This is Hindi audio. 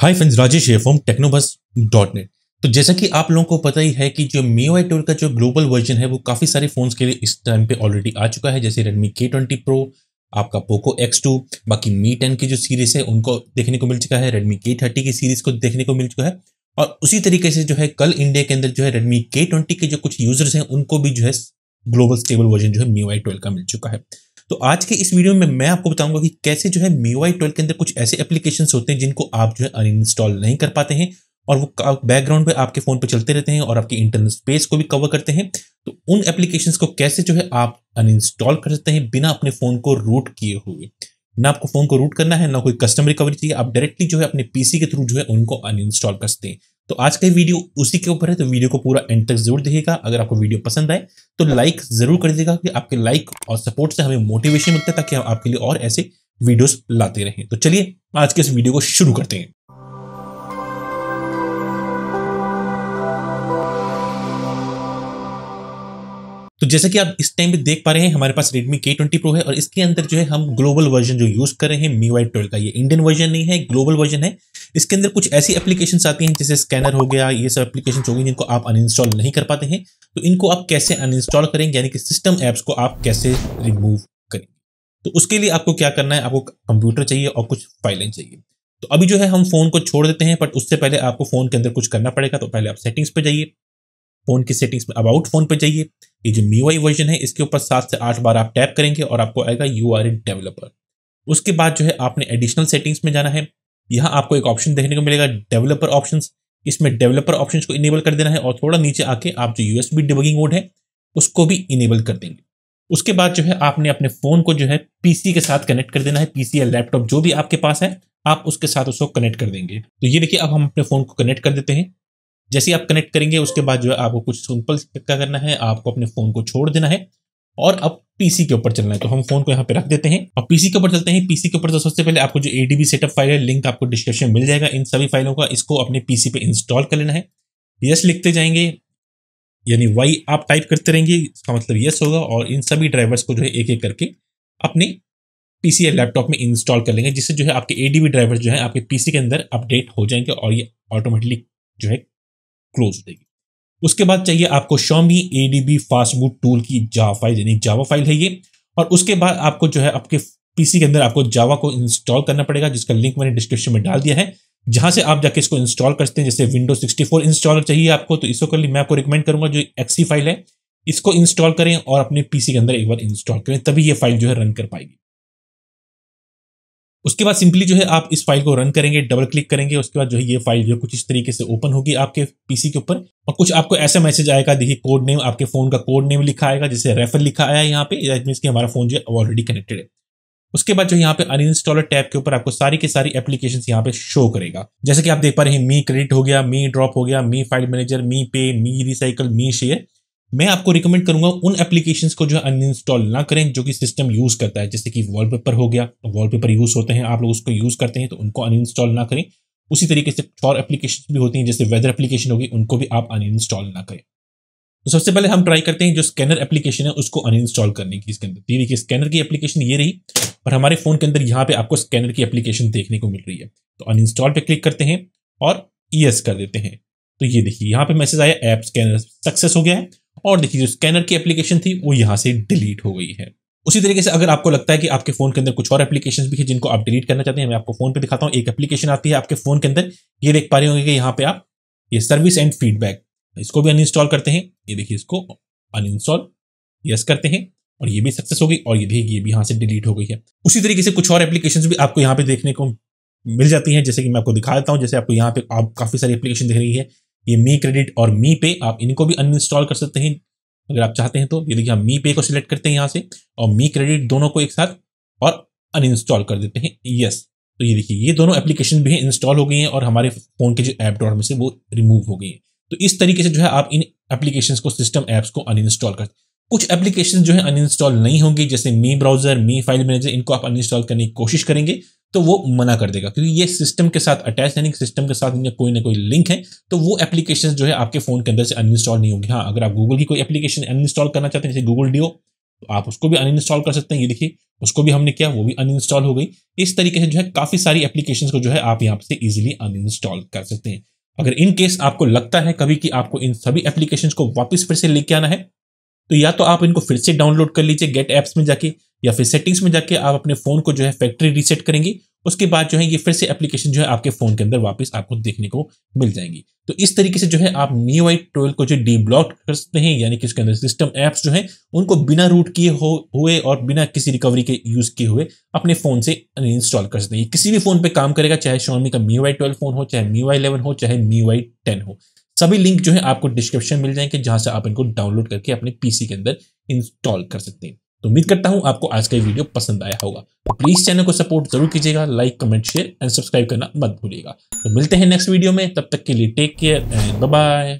hi friends Rajesh from Technobus dot net तो जैसा कि आप लोगों को पता ही है कि जो मी वाई ट्वेल्व का जो ग्लोबल वर्जन है वो काफ़ी सारे फ़ोन्स के लिए इस टाइम पे ऑलरेडी आ चुका है जैसे रेडमी के ट्वेंटी प्रो आपका पोको एक्स टू बाकी मी टेन की जो सीरीज़ है उनको देखने को मिल चुका है रेडमी के थर्टी की सीरीज़ को देखने को मिल चुका है और उसी तरीके से जो है कल इंडिया के अंदर जो है रेडमी के ट्वेंटी के जो कुछ यूज़र्स हैं उनको भी जो है ग्लोबल स्टेबल वर्जन जो है मी वाई ट्वेल्व का मिल चुका है तो आज के इस वीडियो में मैं आपको बताऊंगा कि कैसे जो है मीवाई ट्वेल्व के अंदर कुछ ऐसे एप्लीकेशन होते हैं जिनको आप जो है अनइंस्टॉल नहीं कर पाते हैं और वो बैकग्राउंड पे आपके फ़ोन पे चलते रहते हैं और आपके इंटरनल स्पेस को भी कवर करते हैं तो उन एप्लीकेशन को कैसे जो है आप अनइंस्टॉल कर सकते हैं बिना अपने फ़ोन को रूट किए हुए ना आपको फ़ोन को रूट करना है ना कोई कस्टम रिकवरी चाहिए आप डायरेक्टली जो है अपने पीसी के थ्रू जो है उनको अनइंस्टॉल कर सकते हैं तो आज का वीडियो उसी के ऊपर है तो वीडियो को पूरा एंड तक जरूर देखेगा अगर आपको वीडियो पसंद आए तो लाइक जरूर कर देगा कि आपके लाइक और सपोर्ट से हमें मोटिवेशन मिलता है ताकि हम आपके लिए और ऐसे वीडियोस लाते रहें तो चलिए आज के इस वीडियो को शुरू करते हैं तो जैसे कि आप इस टाइम भी देख पा रहे हैं हमारे पास Redmi K20 Pro है और इसके अंदर जो है हम ग्लोबल वर्जन जो यूज़ कर रहे हैं MIUI 12 का ये इंडियन वर्जन नहीं है ग्लोबल वर्जन है इसके अंदर कुछ ऐसी एप्लीकेशन आती हैं जैसे स्कैनर हो गया ये सब एप्लीकेशन हो जिनको आप अनइंस्टॉल नहीं कर पाते हैं तो इनको आप कैसे अनइंस्टॉल करेंगे यानी कि सिस्टम ऐप्स को आप कैसे रिमूव करेंगे तो उसके लिए आपको क्या करना है आपको कंप्यूटर चाहिए और कुछ फाइलें चाहिए तो अभी जो है हम फोन को छोड़ देते हैं बट उससे पहले आपको फोन के अंदर कुछ करना पड़ेगा तो पहले आप सेटिंग्स पे जाइए फोन की सेटिंग्स में अबाउट फोन पे जाइए ये जो मी वर्जन है इसके ऊपर सात से आठ बार आप टैप करेंगे और आपको आएगा यू आर ए डेवलपर उसके बाद जो है आपने एडिशनल सेटिंग्स में जाना है यहाँ आपको एक ऑप्शन देखने को मिलेगा डेवलपर ऑप्शन इसमें डेवलपर ऑप्शन को इनेबल कर देना है और थोड़ा नीचे आके आप जो यूएस बी डिबगिंग है उसको भी इनेबल कर देंगे उसके बाद जो है आपने अपने फ़ोन को जो है पीसी के साथ कनेक्ट कर देना है पीसी या लैपटॉप जो भी आपके पास है आप उसके साथ उसको कनेक्ट कर देंगे तो ये देखिए अब हम अपने फ़ोन को कनेक्ट कर देते हैं जैसे आप कनेक्ट करेंगे उसके बाद जो है आपको कुछ सिंपल क्या करना है आपको अपने फ़ोन को छोड़ देना है और अब पीसी के ऊपर चलना है तो हम फोन को यहाँ पे रख देते हैं और पीसी के ऊपर चलते हैं पीसी के ऊपर तो सबसे पहले आपको जो बी सेटअप फाइल है लिंक आपको डिस्क्रिप्शन मिल जाएगा इन सभी फाइलों का इसको अपने पीसी पे इंस्टॉल कर लेना है यस लिखते जाएंगे यानी वाई आप टाइप करते रहेंगे इसका मतलब यस होगा और इन सभी ड्राइवर्स को जो है एक एक करके अपने पीसी या लैपटॉप में इंस्टॉल कर लेंगे जिससे जो है आपके बी ड्राइवर्स जो है आपके पीसी के अंदर अपडेट हो जाएंगे और ये ऑटोमेटिकली जो है क्लोज हो जाएगी उसके बाद चाहिए आपको Xiaomi A D B fastboot tool की जावा फाइल यानी जावा फाइल है ये और उसके बाद आपको जो है आपके पीसी के अंदर आपको जावा को इंस्टॉल करना पड़ेगा जिसका लिंक मैंने डिस्क्रिप्शन में डाल दिया है जहां से आप जाके इसको इंस्टॉल करते हैं जैसे विंडो 64 इंस्टॉलर चाहिए आपको तो इसको कर लिए मैं आपको रिकमेंड करूंगा जो एक्सी फाइल है इसको इंस्टॉल करें और अपने पीसी के अंदर एक बार इंस्टॉल करें तभी ये फाइल जो है रन कर पाएगी उसके बाद सिंपली जो है आप इस फाइल को रन करेंगे डबल क्लिक करेंगे उसके बाद जो है ये फाइल जो कुछ इस तरीके से ओपन होगी आपके पीसी के ऊपर और कुछ आपको ऐसा मैसेज आएगा देखिए कोड नेम आपके फोन का कोड नेम लिखा आएगा जैसे रेफर लिखा आया है यहाँ पे दैट मीन्स कि हमारा फोन जो है ऑलरेडी कनेक्टेड है उसके बाद जो यहाँ पे अनइंस्टॉलर टैब के ऊपर आपको सारी के सारी एप्लीकेशन यहाँ पे शो करेगा जैसे कि आप देख पा रहे हैं मी क्रेडिट हो गया मी ड्रॉप हो गया मी फाइल मैनेजर मी पे मी रिसाइकल मी शेयर मैं आपको रिकमेंड करूंगा उन एप्लीकेशंस को जो है अनइंस्टॉल ना करें जो कि सिस्टम यूज करता है जैसे कि वॉलपेपर हो गया वॉलपेपर तो यूज होते हैं आप लोग उसको यूज करते हैं तो उनको अनइंस्टॉल ना करें उसी तरीके से और एप्लीकेशन भी होती हैं जैसे वेदर एप्लीकेशन होगी उनको भी आप अनइंस्टॉल ना करें तो सबसे पहले हम ट्राई करते हैं जो स्कैनर एप्लीकेशन है उसको अनइंस्टॉल करने की इसके अंदर ये देखिए स्कैनर की एप्लीकेशन ये रही और हमारे फोन के अंदर यहाँ पे आपको स्कैनर की एप्लीकेशन देखने को मिल रही है तो अनइंस्टॉल पे क्लिक करते हैं और यस कर देते हैं तो ये देखिए यहाँ पे मैसेज आया ऐप स्कैनर सक्सेस हो गया है और देखिए जो स्कैनर की एप्लीकेशन थी वो यहाँ से डिलीट हो गई है उसी तरीके से अगर आपको लगता है कि आपके फोन के अंदर कुछ और एप्लीकेशन भी है जिनको आप डिलीट करना चाहते हैं मैं आपको फोन पर दिखाता हूँ एक एप्लीकेशन आती है आपके फोन के अंदर ये देख पा रहे होंगे कि यहाँ पे आप ये सर्विस एंड फीडबैक इसको भी अनइंस्टॉल करते हैं ये देखिए इसको अनइंस्टॉल यस करते हैं और ये भी सक्सेस हो गई और ये देखिए ये भी यहाँ से डिलीट हो गई है उसी तरीके से कुछ और एप्लीकेशन भी आपको यहाँ पे देखने को मिल जाती हैं जैसे कि मैं आपको दिखा देता हूँ जैसे आपको यहाँ पे आप काफ़ी सारी एप्लीकेशन दिख रही है ये मी क्रेडिट और मी पे आप इनको भी अनइंस्टॉल कर सकते हैं अगर आप चाहते हैं तो ये देखिए हम मी पे को सिलेक्ट करते हैं यहाँ से और मी क्रेडिट दोनों को एक साथ और अनइंस्टॉल कर देते हैं यस तो ये देखिए ये दोनों एप्लीकेशन भी इंस्टॉल हो गई हैं और हमारे फ़ोन के जो ऐप डॉट में से वो रिमूव हो गई है तो इस तरीके से जो है आप इन एप्लीकेशन को सिस्टम ऐप्स को अनइंस्टॉल कर कुछ एप्लीकेशन जो है अनइंस्टॉल नहीं होंगी जैसे Mi browser Mi file manager इनको आप अनइंस्टॉल करने की कोशिश करेंगे तो वो मना कर देगा क्योंकि ये सिस्टम के साथ अटैच यानी सिस्टम के साथ इनका कोई ना कोई लिंक है तो वो एप्लीकेशन जो है आपके फ़ोन के अंदर से अनइंस्टॉल नहीं होगी हाँ अगर आप गूगल की कोई एप्लीकेशन अनइंस्टॉल करना चाहते हैं जैसे गूगल डीओ तो आप उसको भी अनइंस्टॉल कर सकते हैं ये देखिए उसको भी हमने किया वो भी अनइंस्टॉल हो गई इस तरीके से जो है काफ़ी सारी एप्लीकेशन को जो है आप यहाँ से ईजिली अनइंस्टॉल कर सकते हैं अगर इन केस आपको लगता है कभी कि आपको इन सभी एप्लीकेशन को वापस फिर से लेके आना है तो या तो आप इनको फिर से डाउनलोड कर लीजिए गेट ऐप्स में जाके या फिर सेटिंग्स में जाके आप अपने फ़ोन को जो है फैक्ट्री रीसेट करेंगे उसके बाद जो है ये फिर से एप्लीकेशन जो है आपके फ़ोन के अंदर वापस आपको देखने को मिल जाएंगी तो इस तरीके से जो है आप मी वाई ट्वेल्व को जो डी ब्लॉक कर सकते हैं यानी कि उसके अंदर सिस्टम ऐप्स जो है उनको बिना रूट किए हो हुए और बिना किसी रिकवरी के यूज़ किए हुए अपने फ़ोन से अनइंस्टॉल कर सकते हैं किसी भी फ़ोन पर काम करेगा चाहे शॉमी का मी वाई ट्वेल्व फ़ोन हो चाहे मी वाई इलेवन हो चाहे मी वाई टेन हो सभी लिंक जो है आपको डिस्क्रिप्शन मिल जाएंगे जहाँ से आप इनको डाउनलोड करके अपने पीसी के अंदर इंस्टॉल कर सकते हैं तो उम्मीद करता हूं आपको आज का ये वीडियो पसंद आया होगा तो प्लीज चैनल को सपोर्ट जरूर कीजिएगा like comment share and subscribe करना मत भूलिएगा तो मिलते हैं नेक्स्ट वीडियो में तब तक के लिए टेक केयर एंड बाय